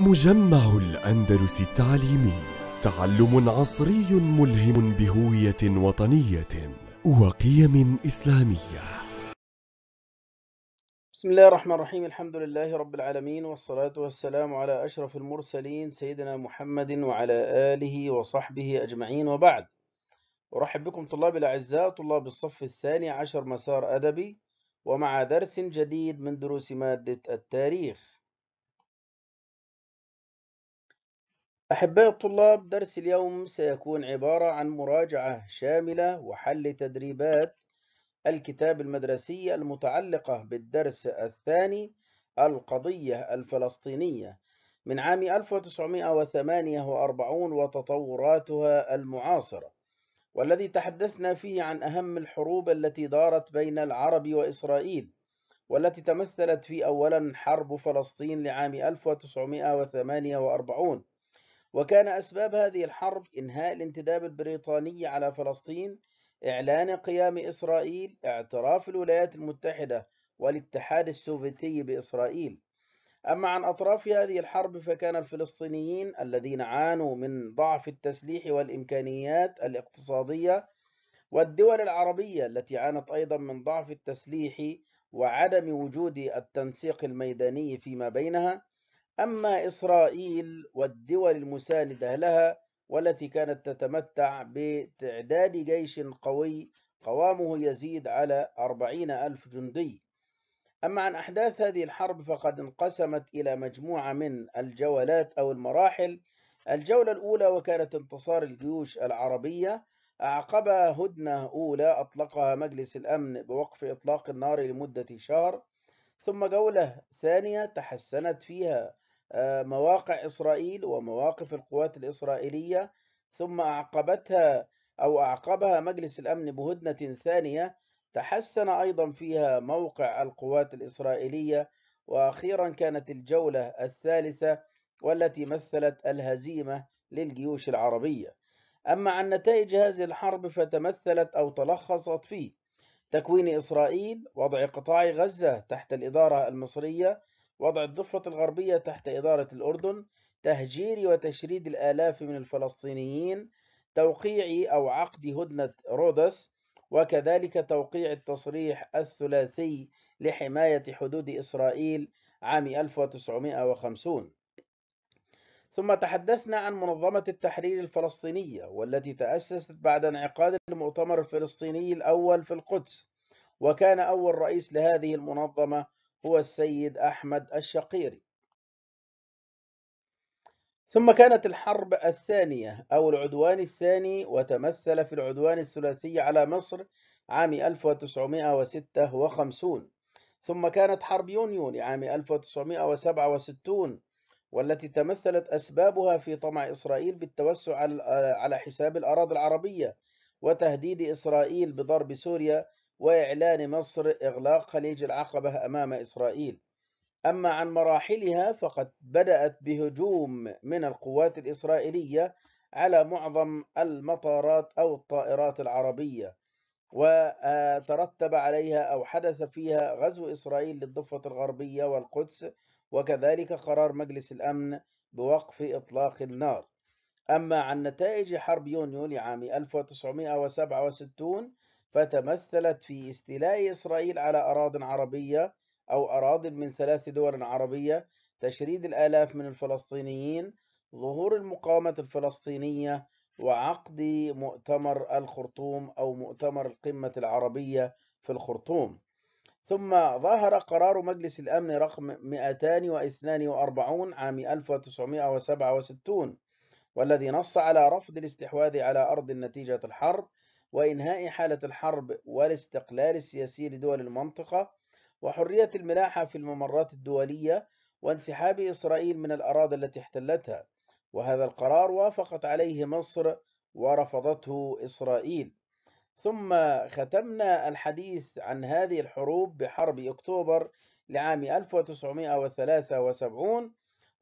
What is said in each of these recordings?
مجمع الأندلس التعليمي تعلم عصري ملهم بهوية وطنية وقيم إسلامية بسم الله الرحمن الرحيم الحمد لله رب العالمين والصلاة والسلام على أشرف المرسلين سيدنا محمد وعلى آله وصحبه أجمعين وبعد أرحب بكم طلاب الأعزاء طلاب الصف الثاني عشر مسار أدبي ومع درس جديد من دروس مادة التاريخ أحباء الطلاب درس اليوم سيكون عبارة عن مراجعة شاملة وحل تدريبات الكتاب المدرسي المتعلقة بالدرس الثاني القضية الفلسطينية من عام 1948 وتطوراتها المعاصرة والذي تحدثنا فيه عن أهم الحروب التي دارت بين العرب وإسرائيل والتي تمثلت في أولا حرب فلسطين لعام 1948 وكان أسباب هذه الحرب إنهاء الانتداب البريطاني على فلسطين إعلان قيام إسرائيل اعتراف الولايات المتحدة والاتحاد السوفيتي بإسرائيل أما عن أطراف هذه الحرب فكان الفلسطينيين الذين عانوا من ضعف التسليح والإمكانيات الاقتصادية والدول العربية التي عانت أيضا من ضعف التسليح وعدم وجود التنسيق الميداني فيما بينها أما إسرائيل والدول المساندة لها والتي كانت تتمتع بتعداد جيش قوي قوامه يزيد على أربعين ألف جندي أما عن أحداث هذه الحرب فقد انقسمت إلى مجموعة من الجولات أو المراحل الجولة الأولى وكانت انتصار الجيوش العربية أعقبها هدنة أولى أطلقها مجلس الأمن بوقف إطلاق النار لمدة شهر ثم جولة ثانية تحسنت فيها آه، مواقع إسرائيل ومواقف القوات الإسرائيلية ثم أعقبتها أو أعقبها مجلس الأمن بهدنة ثانية تحسن أيضا فيها موقع القوات الإسرائيلية وأخيرا كانت الجولة الثالثة والتي مثلت الهزيمة للجيوش العربية أما عن نتائج هذه الحرب فتمثلت أو تلخصت في تكوين إسرائيل وضع قطاع غزة تحت الإدارة المصرية وضع الضفة الغربية تحت إدارة الأردن تهجير وتشريد الآلاف من الفلسطينيين توقيع أو عقد هدنة رودس وكذلك توقيع التصريح الثلاثي لحماية حدود إسرائيل عام 1950 ثم تحدثنا عن منظمة التحرير الفلسطينية والتي تأسست بعد انعقاد المؤتمر الفلسطيني الأول في القدس وكان أول رئيس لهذه المنظمة هو السيد أحمد الشقيري ثم كانت الحرب الثانية أو العدوان الثاني وتمثل في العدوان الثلاثي على مصر عام 1956 ثم كانت حرب يونيو لعام 1967 والتي تمثلت أسبابها في طمع إسرائيل بالتوسع على حساب الأراضي العربية وتهديد إسرائيل بضرب سوريا وإعلان مصر إغلاق خليج العقبة أمام إسرائيل أما عن مراحلها فقد بدأت بهجوم من القوات الإسرائيلية على معظم المطارات أو الطائرات العربية وترتب عليها أو حدث فيها غزو إسرائيل للضفة الغربية والقدس وكذلك قرار مجلس الأمن بوقف إطلاق النار أما عن نتائج حرب يونيو لعام 1967 فتمثلت في استيلاء إسرائيل على أراض عربية أو أراض من ثلاث دول عربية تشريد الآلاف من الفلسطينيين ظهور المقاومة الفلسطينية وعقد مؤتمر الخرطوم أو مؤتمر القمة العربية في الخرطوم ثم ظهر قرار مجلس الأمن رقم 242 عام 1967 والذي نص على رفض الاستحواذ على أرض نتيجة الحرب وإنهاء حالة الحرب والاستقلال السياسي لدول المنطقة وحرية الملاحة في الممرات الدولية وانسحاب إسرائيل من الأراضي التي احتلتها وهذا القرار وافقت عليه مصر ورفضته إسرائيل ثم ختمنا الحديث عن هذه الحروب بحرب أكتوبر لعام 1973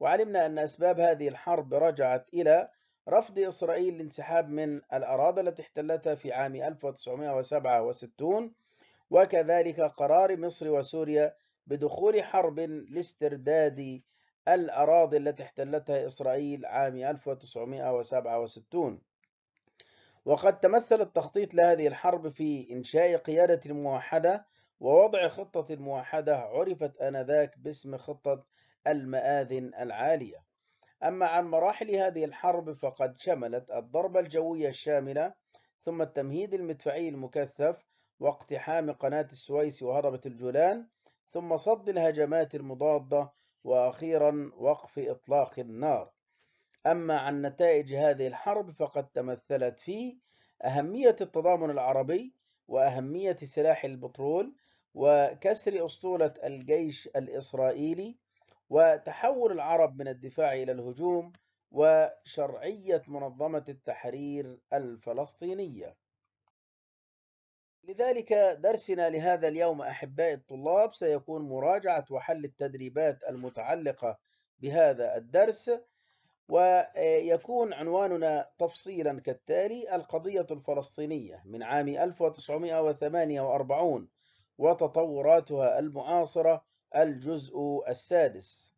وعلمنا أن أسباب هذه الحرب رجعت إلى رفض إسرائيل الانسحاب من الأراضي التي احتلتها في عام 1967 وكذلك قرار مصر وسوريا بدخول حرب لاسترداد الأراضي التي احتلتها إسرائيل عام 1967 وقد تمثل التخطيط لهذه الحرب في إنشاء قيادة موحدة ووضع خطة موحدة عرفت آنذاك باسم خطة المآذن العالية أما عن مراحل هذه الحرب فقد شملت الضربة الجوية الشاملة ثم التمهيد المدفعي المكثف واقتحام قناة السويس وهربة الجولان ثم صد الهجمات المضادة وأخيرا وقف إطلاق النار أما عن نتائج هذه الحرب فقد تمثلت في أهمية التضامن العربي وأهمية سلاح البترول وكسر أسطولة الجيش الإسرائيلي وتحول العرب من الدفاع إلى الهجوم وشرعية منظمة التحرير الفلسطينية لذلك درسنا لهذا اليوم أحباء الطلاب سيكون مراجعة وحل التدريبات المتعلقة بهذا الدرس ويكون عنواننا تفصيلا كالتالي القضية الفلسطينية من عام 1948 وتطوراتها المعاصرة الجزء السادس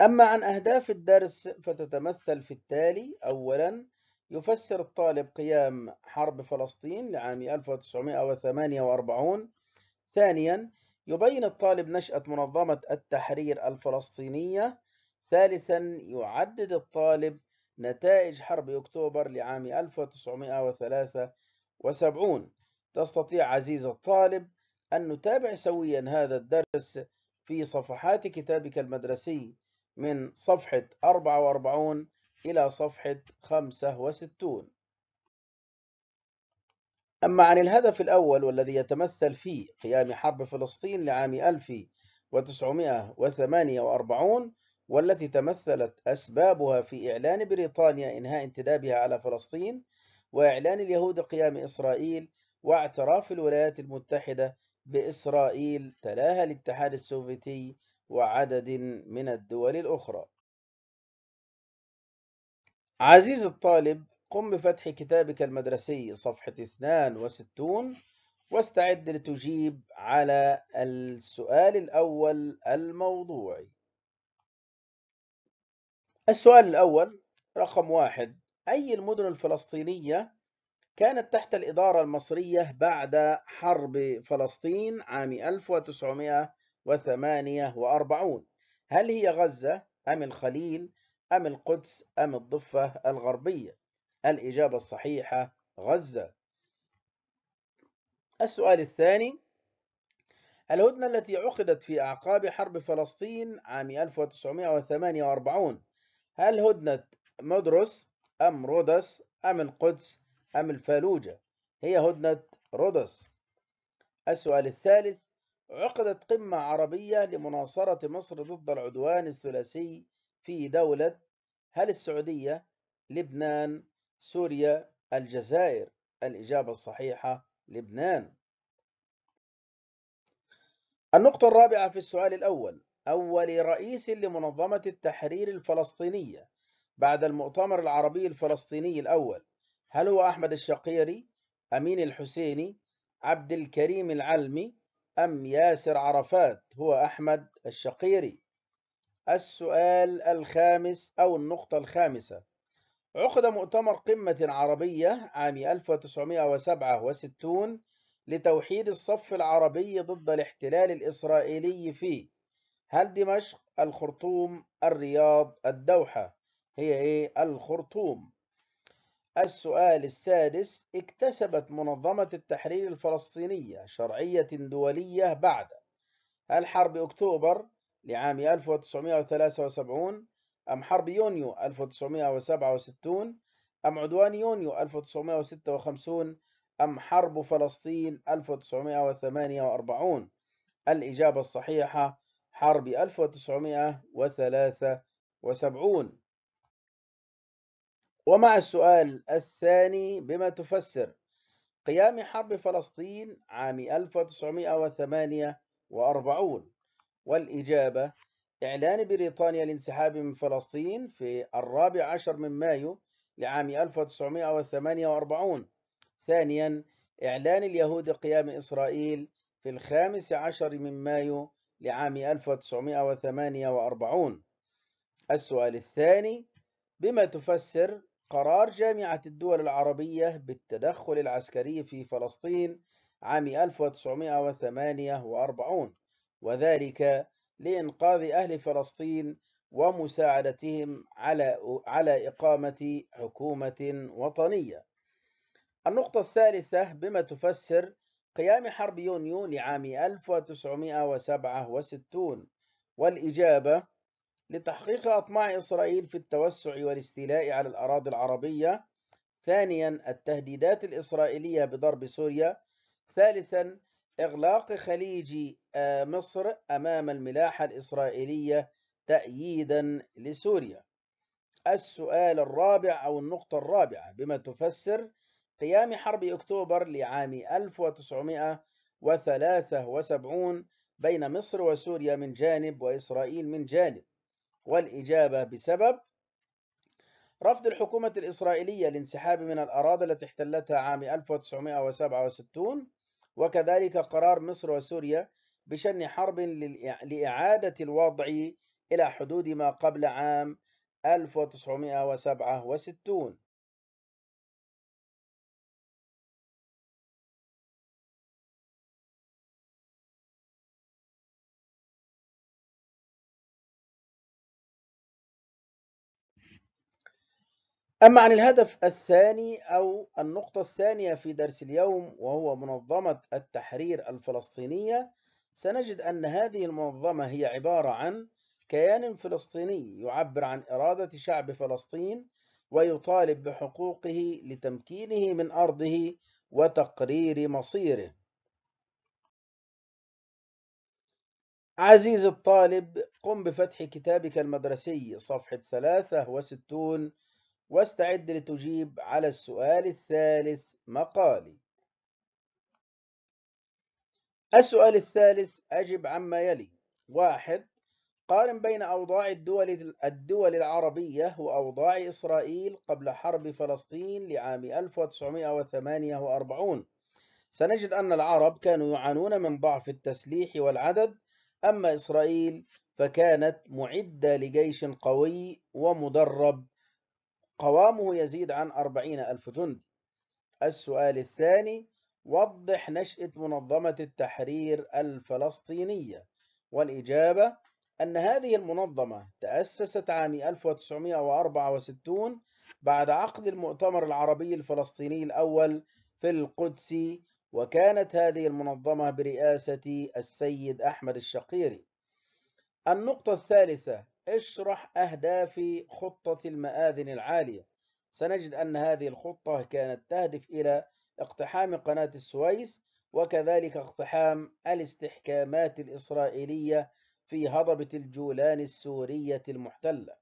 أما عن أهداف الدرس فتتمثل في التالي أولا يفسر الطالب قيام حرب فلسطين لعام 1948 ثانيا يبين الطالب نشأة منظمة التحرير الفلسطينية ثالثا يعدد الطالب نتائج حرب أكتوبر لعام 1973 تستطيع عزيز الطالب أن نتابع سويا هذا الدرس في صفحات كتابك المدرسي من صفحة 44 إلى صفحة 65 أما عن الهدف الأول والذي يتمثل في قيام حرب فلسطين لعام 1948 والتي تمثلت أسبابها في إعلان بريطانيا إنهاء انتدابها على فلسطين وإعلان اليهود قيام إسرائيل واعتراف الولايات المتحدة بإسرائيل تلاها الاتحاد السوفيتي وعدد من الدول الأخرى عزيز الطالب قم بفتح كتابك المدرسي صفحة 62 واستعد لتجيب على السؤال الأول الموضوعي السؤال الأول رقم واحد أي المدن الفلسطينية كانت تحت الإدارة المصرية بعد حرب فلسطين عام 1948 هل هي غزة أم الخليل أم القدس أم الضفة الغربية؟ الإجابة الصحيحة غزة السؤال الثاني الهدنة التي عقدت في أعقاب حرب فلسطين عام 1948 هل هدنة مدرس أم رودس أم القدس أم الفالوجة هي هدنة رودس السؤال الثالث عقدت قمة عربية لمناصرة مصر ضد العدوان الثلاثي في دولة هل السعودية لبنان سوريا الجزائر الإجابة الصحيحة لبنان النقطة الرابعة في السؤال الأول أول رئيس لمنظمة التحرير الفلسطينية بعد المؤتمر العربي الفلسطيني الأول هل هو أحمد الشقيري أمين الحسيني عبد الكريم العلمي أم ياسر عرفات هو أحمد الشقيري السؤال الخامس أو النقطة الخامسة عقد مؤتمر قمة عربية عام 1967 لتوحيد الصف العربي ضد الاحتلال الإسرائيلي فيه هل دمشق الخرطوم الرياض الدوحة هي إيه الخرطوم السؤال السادس اكتسبت منظمة التحرير الفلسطينية شرعية دولية بعد الحرب أكتوبر لعام 1973 أم حرب يونيو 1967 أم عدوان يونيو 1956 أم حرب فلسطين 1948 الإجابة الصحيحة حرب 1973 ومع السؤال الثاني بما تفسر قيام حرب فلسطين عام 1948 والإجابة إعلان بريطانيا الانسحاب من فلسطين في الرابع عشر من مايو لعام 1948 ثانيا إعلان اليهود قيام إسرائيل في الخامس عشر من مايو لعام 1948 السؤال الثاني بما تفسر قرار جامعة الدول العربية بالتدخل العسكري في فلسطين عام 1948 وذلك لإنقاذ أهل فلسطين ومساعدتهم على على إقامة حكومة وطنية. النقطة الثالثة بما تفسر قيام حرب يونيو لعام 1967 والإجابة لتحقيق أطماع إسرائيل في التوسع والاستيلاء على الأراضي العربية ثانيا التهديدات الإسرائيلية بضرب سوريا ثالثا إغلاق خليج آه، مصر أمام الملاحة الإسرائيلية تأييدا لسوريا السؤال الرابع أو النقطة الرابعة بما تفسر قيام حرب أكتوبر لعام 1973 بين مصر وسوريا من جانب وإسرائيل من جانب والإجابة بسبب رفض الحكومة الإسرائيلية الانسحاب من الأراضي التي احتلتها عام 1967 وكذلك قرار مصر وسوريا بشن حرب لإعادة الوضع إلى حدود ما قبل عام 1967 أما عن الهدف الثاني أو النقطة الثانية في درس اليوم وهو منظمة التحرير الفلسطينية سنجد أن هذه المنظمة هي عبارة عن كيان فلسطيني يعبر عن إرادة شعب فلسطين ويطالب بحقوقه لتمكينه من أرضه وتقرير مصيره عزيزي الطالب قم بفتح كتابك المدرسي صفحة 63 واستعد لتجيب على السؤال الثالث مقالي السؤال الثالث أجب عما يلي واحد قارن بين أوضاع الدول, الدول العربية وأوضاع إسرائيل قبل حرب فلسطين لعام 1948 سنجد أن العرب كانوا يعانون من ضعف التسليح والعدد أما إسرائيل فكانت معدة لجيش قوي ومدرب قوامه يزيد عن أربعين ألف جندي السؤال الثاني وضح نشأة منظمة التحرير الفلسطينية والإجابة أن هذه المنظمة تأسست عام 1964 بعد عقد المؤتمر العربي الفلسطيني الأول في القدس وكانت هذه المنظمة برئاسة السيد أحمد الشقيري النقطة الثالثة اشرح أهداف خطة المآذن العالية سنجد أن هذه الخطة كانت تهدف إلى اقتحام قناة السويس وكذلك اقتحام الاستحكامات الإسرائيلية في هضبة الجولان السورية المحتلة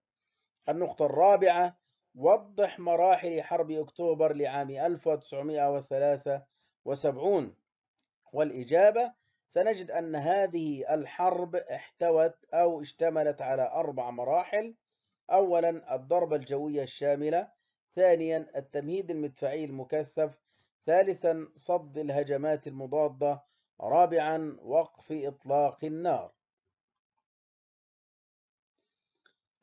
النقطة الرابعة وضح مراحل حرب أكتوبر لعام 1973 والإجابة سنجد أن هذه الحرب احتوت أو اشتملت على أربع مراحل أولا الضربة الجوية الشاملة ثانيا التمهيد المدفعي المكثف ثالثا صد الهجمات المضادة رابعا وقف إطلاق النار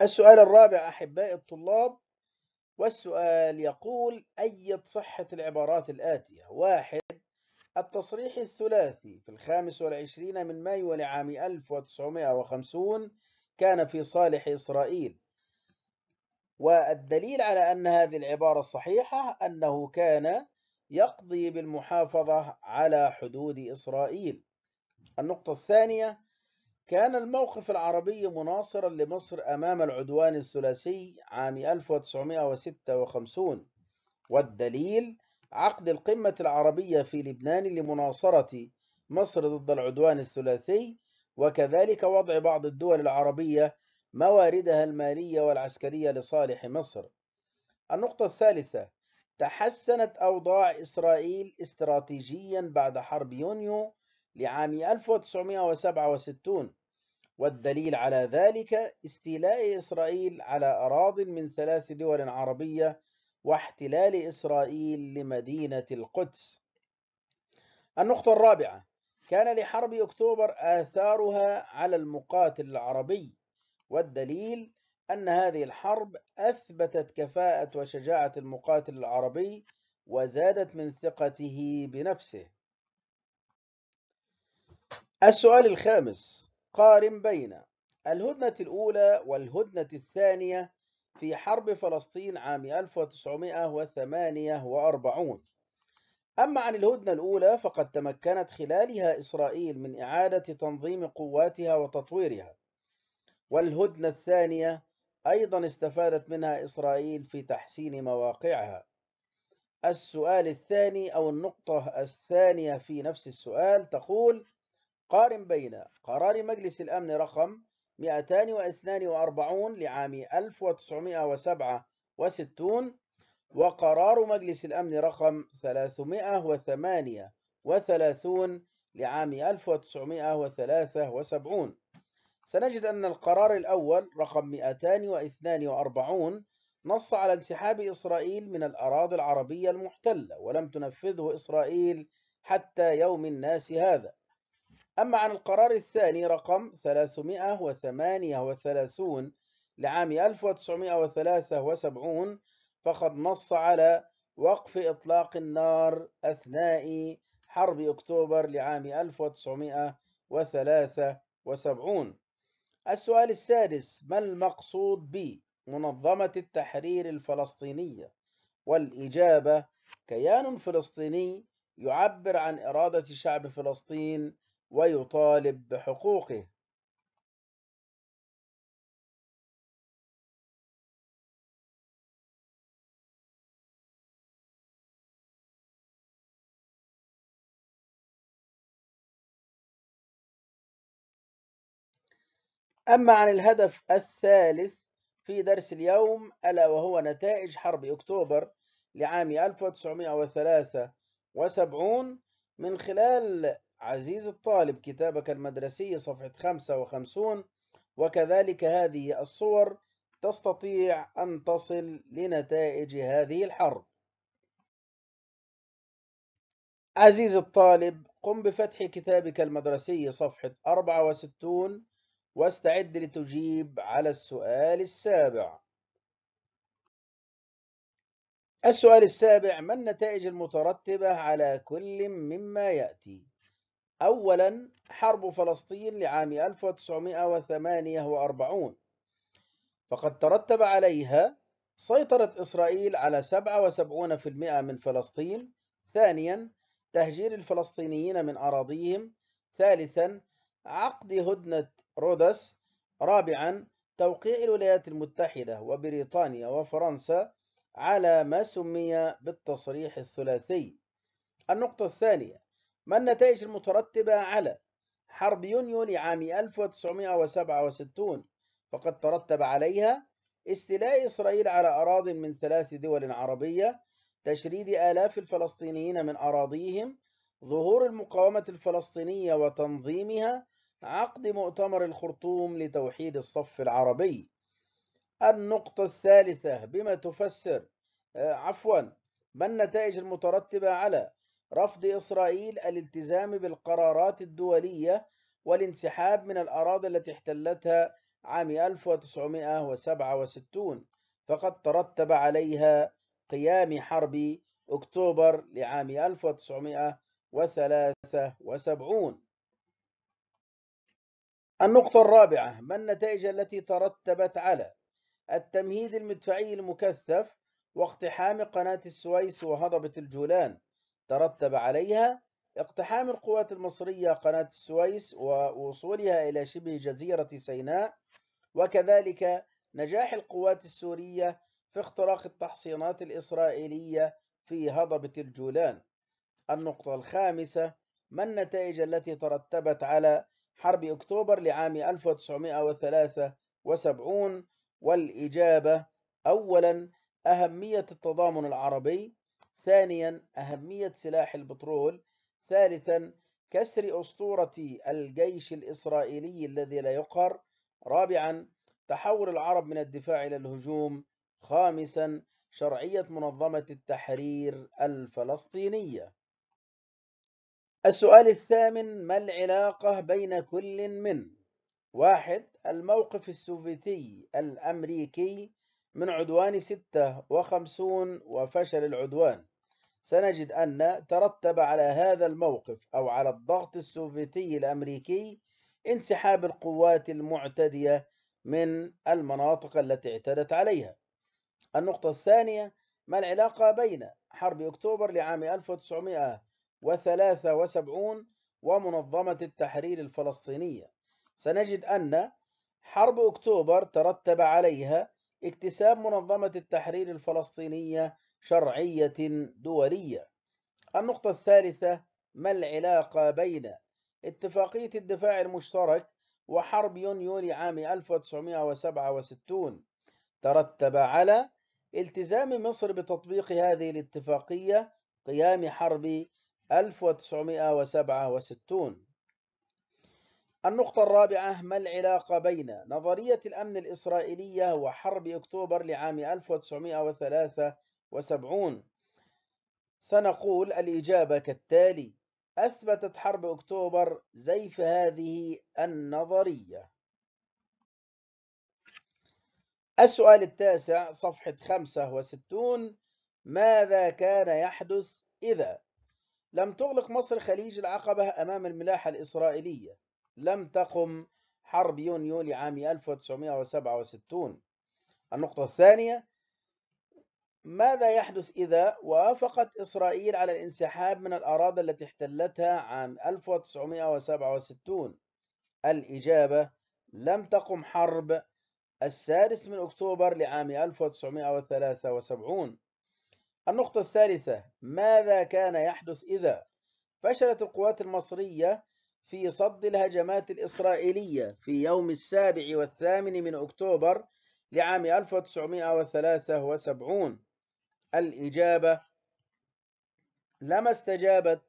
السؤال الرابع أحباء الطلاب والسؤال يقول أية صحة العبارات الآتية واحد التصريح الثلاثي في الخامس والعشرين من مايو لعام 1950 كان في صالح إسرائيل والدليل على أن هذه العبارة الصحيحة أنه كان يقضي بالمحافظة على حدود إسرائيل النقطة الثانية كان الموقف العربي مناصرا لمصر أمام العدوان الثلاثي عام 1956 والدليل عقد القمة العربية في لبنان لمناصرة مصر ضد العدوان الثلاثي وكذلك وضع بعض الدول العربية مواردها المالية والعسكرية لصالح مصر النقطة الثالثة تحسنت أوضاع إسرائيل استراتيجيا بعد حرب يونيو لعام 1967 والدليل على ذلك استيلاء إسرائيل على أراض من ثلاث دول عربية واحتلال إسرائيل لمدينة القدس النقطة الرابعة كان لحرب أكتوبر آثارها على المقاتل العربي والدليل أن هذه الحرب أثبتت كفاءة وشجاعة المقاتل العربي وزادت من ثقته بنفسه السؤال الخامس قارن بين الهدنة الأولى والهدنة الثانية في حرب فلسطين عام 1948 أما عن الهدنة الأولى فقد تمكنت خلالها إسرائيل من إعادة تنظيم قواتها وتطويرها والهدنة الثانية أيضا استفادت منها إسرائيل في تحسين مواقعها السؤال الثاني أو النقطة الثانية في نفس السؤال تقول قارن بين قرار مجلس الأمن رقم 242 لعام 1967 وقرار مجلس الأمن رقم 338 لعام 1973 سنجد أن القرار الأول رقم 242 نص على انسحاب إسرائيل من الأراضي العربية المحتلة ولم تنفذه إسرائيل حتى يوم الناس هذا أما عن القرار الثاني رقم 338 لعام 1973 فقد نص على وقف إطلاق النار أثناء حرب أكتوبر لعام 1973 السؤال السادس ما المقصود ب منظمة التحرير الفلسطينية والإجابة كيان فلسطيني يعبر عن إرادة شعب فلسطين ويطالب بحقوقه أما عن الهدف الثالث في درس اليوم ألا وهو نتائج حرب أكتوبر لعام 1973 من خلال عزيز الطالب كتابك المدرسي صفحة 55 وكذلك هذه الصور تستطيع أن تصل لنتائج هذه الحرب عزيز الطالب قم بفتح كتابك المدرسي صفحة 64 واستعد لتجيب على السؤال السابع السؤال السابع ما النتائج المترتبة على كل مما يأتي؟ أولا حرب فلسطين لعام 1948 فقد ترتب عليها سيطرة إسرائيل على 77% من فلسطين ثانيا تهجير الفلسطينيين من أراضيهم ثالثا عقد هدنة رودس رابعا توقيع الولايات المتحدة وبريطانيا وفرنسا على ما سمي بالتصريح الثلاثي النقطة الثانية ما النتائج المترتبة على حرب يونيو لعام 1967 فقد ترتب عليها استيلاء إسرائيل على أراض من ثلاث دول عربية تشريد آلاف الفلسطينيين من أراضيهم ظهور المقاومة الفلسطينية وتنظيمها عقد مؤتمر الخرطوم لتوحيد الصف العربي النقطة الثالثة بما تفسر آه، عفوا ما النتائج المترتبة على رفض إسرائيل الالتزام بالقرارات الدولية والانسحاب من الأراضي التي احتلتها عام 1967 فقد ترتب عليها قيام حرب أكتوبر لعام 1973 النقطة الرابعة ما النتائج التي ترتبت على التمهيد المدفعي المكثف واقتحام قناة السويس وهضبة الجولان ترتب عليها اقتحام القوات المصرية قناة السويس ووصولها إلى شبه جزيرة سيناء وكذلك نجاح القوات السورية في اختراق التحصينات الإسرائيلية في هضبة الجولان النقطة الخامسة ما النتائج التي ترتبت على حرب أكتوبر لعام 1973 والإجابة أولا أهمية التضامن العربي ثانيا أهمية سلاح البترول ثالثا كسر أسطورة الجيش الإسرائيلي الذي لا يقهر رابعا تحول العرب من الدفاع إلى الهجوم خامسا شرعية منظمة التحرير الفلسطينية السؤال الثامن ما العلاقة بين كل من واحد الموقف السوفيتي الأمريكي من عدوان 56 وفشل العدوان سنجد أن ترتب على هذا الموقف أو على الضغط السوفيتي الأمريكي انسحاب القوات المعتدية من المناطق التي اعتدت عليها النقطة الثانية ما العلاقة بين حرب أكتوبر لعام 1973 ومنظمة التحرير الفلسطينية سنجد أن حرب أكتوبر ترتب عليها اكتساب منظمة التحرير الفلسطينية شرعية دولية النقطة الثالثة ما العلاقة بين اتفاقية الدفاع المشترك وحرب يونيو عام 1967 ترتب على التزام مصر بتطبيق هذه الاتفاقية قيام حرب 1967 النقطة الرابعة ما العلاقة بين نظرية الأمن الإسرائيلية وحرب أكتوبر لعام 1973 وسبعون سنقول الإجابة كالتالي أثبتت حرب أكتوبر زيف هذه النظرية السؤال التاسع صفحة 65 ماذا كان يحدث إذا لم تغلق مصر خليج العقبة أمام الملاحة الإسرائيلية لم تقم حرب يونيو لعام 1967 النقطة الثانية ماذا يحدث إذا وافقت إسرائيل على الانسحاب من الأراضي التي احتلتها عام 1967؟ الإجابة لم تقم حرب السادس من أكتوبر لعام 1973 النقطة الثالثة ماذا كان يحدث إذا فشلت القوات المصرية في صد الهجمات الإسرائيلية في يوم السابع والثامن من أكتوبر لعام 1973 الإجابة لما استجابت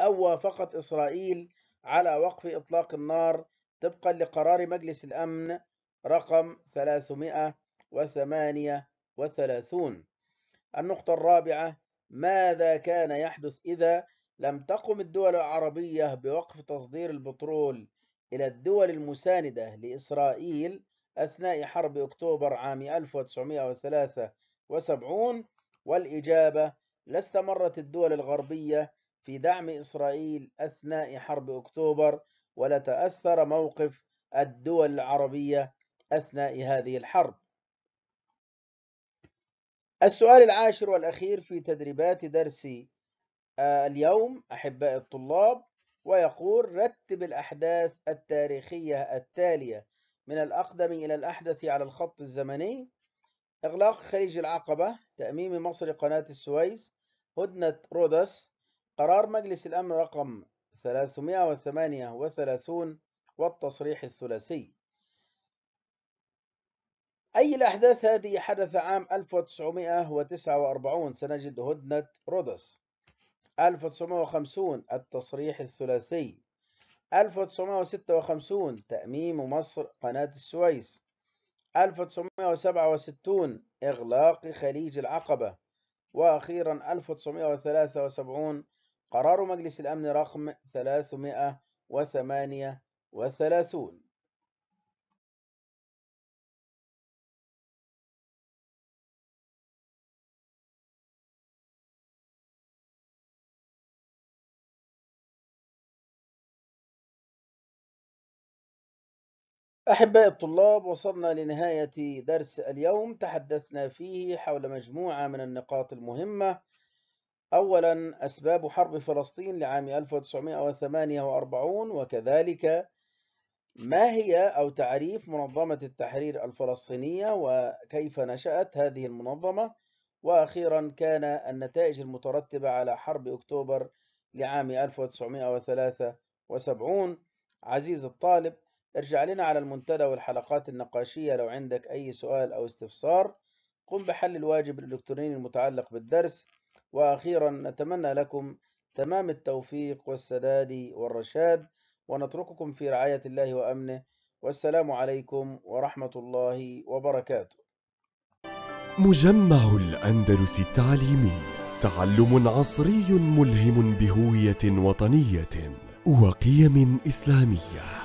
أو وافقت إسرائيل على وقف إطلاق النار طبقا لقرار مجلس الأمن رقم 338 النقطة الرابعة ماذا كان يحدث إذا لم تقم الدول العربية بوقف تصدير البترول إلى الدول المساندة لإسرائيل أثناء حرب أكتوبر عام 1903 وسبعون والإجابة لا استمرت الدول الغربية في دعم إسرائيل أثناء حرب أكتوبر ولا تأثر موقف الدول العربية أثناء هذه الحرب السؤال العاشر والأخير في تدريبات درس آه، اليوم أحباء الطلاب ويقول رتب الأحداث التاريخية التالية من الأقدم إلى الأحدث على الخط الزمني إغلاق خليج العقبة تأميم مصر قناة السويس هدنة رودس قرار مجلس الأمن رقم 338 والتصريح الثلاثي أي الأحداث هذه حدث عام 1949 سنجد هدنة رودس 1950 التصريح الثلاثي 1956 تأميم مصر قناة السويس 1967 إغلاق خليج العقبة وأخيرا 1973 قرار مجلس الأمن رقم 338 أحباء الطلاب وصلنا لنهاية درس اليوم تحدثنا فيه حول مجموعة من النقاط المهمة أولا أسباب حرب فلسطين لعام 1948 وكذلك ما هي أو تعريف منظمة التحرير الفلسطينية وكيف نشأت هذه المنظمة وأخيرا كان النتائج المترتبة على حرب أكتوبر لعام 1973 عزيز الطالب ارجع لنا على المنتدى والحلقات النقاشية لو عندك أي سؤال أو استفسار قم بحل الواجب الإلكتروني المتعلق بالدرس وأخيرا نتمنى لكم تمام التوفيق والسداد والرشاد ونترككم في رعاية الله وأمنه والسلام عليكم ورحمة الله وبركاته مجمع الأندلس التعليمي تعلم عصري ملهم بهوية وطنية وقيم إسلامية